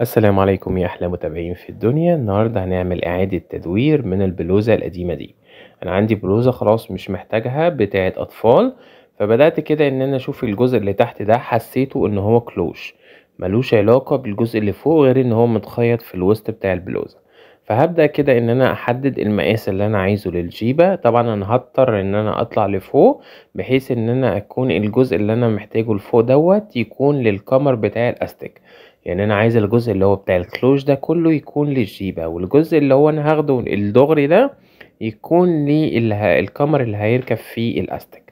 السلام عليكم يا احلى متابعين في الدنيا النهارده هنعمل اعاده تدوير من البلوزه القديمه دي انا عندي بلوزه خلاص مش محتاجها بتاعه اطفال فبدات كده ان انا اشوف الجزء اللي تحت ده حسيته ان هو كلوش ملوش علاقه بالجزء اللي فوق غير ان هو متخيط في الوسط بتاع البلوزه فهبدأ كده ان انا احدد المقاس اللي انا عايزه للجيبة طبعا انا هضطر ان انا اطلع لفوق بحيث ان انا اكون الجزء اللي انا محتاجه لفوق دوت يكون للكمر بتاع الاستك يعني انا عايز الجزء اللي هو بتاع الكلوش ده كله يكون للجيبة والجزء اللي هو انا هاخده الدغري ده يكون للكمر اللي, اللي هيركب فيه الاستك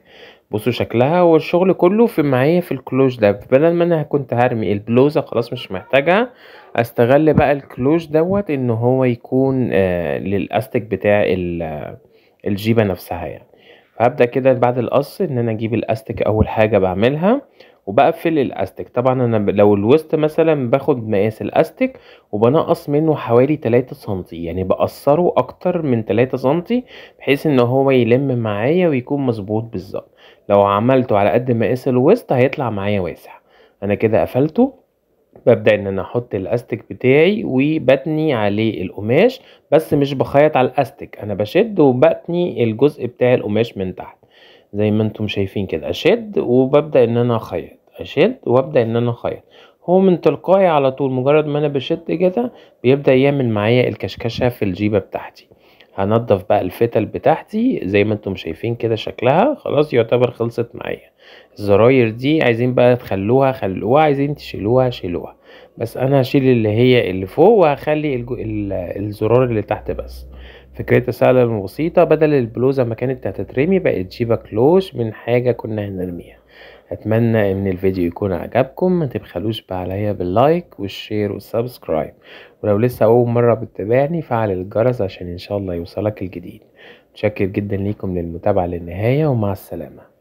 بصوا شكلها والشغل كله في معايا في الكلوش ده بدل ما انا كنت هرمي البلوزه خلاص مش محتاجها استغل بقى الكلوش دوت ان هو يكون آه للاستك بتاع الجيبه نفسها يعني فهبدأ كده بعد القص ان انا اجيب الاستك اول حاجة بعملها وبقفل الاستك طبعا انا لو الوسط مثلا باخد مقاس الاستك وبنقص منه حوالي 3 سنتي يعني بقصره اكتر من 3 سنتي بحيث ان هو يلم معايا ويكون مظبوط بالظبط لو عملته على قد مقاس الوسط هيطلع معايا واسع انا كده قفلته ببدأ ان انا احط الاستك بتاعي وبتني عليه القماش بس مش بخيط على الاستك انا بشد وبتني الجزء بتاع القماش من تحت زي ما انتم شايفين كده اشد وببدأ ان انا اخيط اشد وابدأ ان انا اخيط هو من تلقائي على طول مجرد ما انا بشد كده بيبدأ يعمل معايا الكشكشة في الجيبة بتاعتي هنضف بقى الفتل بتاعتي زي ما انتم شايفين كده شكلها خلاص يعتبر خلصت معايا الزراير دي عايزين بقى تخلوها خلوها عايزين تشيلوها شيلوها بس انا هشيل اللي هي اللي فوق وهخلي الزرار اللي تحت بس فكرتها سهلة وبسيطة بدل البلوزة ما كانت هتترمي بقت جيبة كلوش من حاجة كنا هنرميها اتمنى ان الفيديو يكون عجبكم ما تبخلوش بقى عليا باللايك والشير والسبسكرايب ولو لسه اول مرة بتتابعني فعل الجرس عشان ان شاء الله يوصلك الجديد متشكر جدا ليكم للمتابعة للنهاية ومع السلامة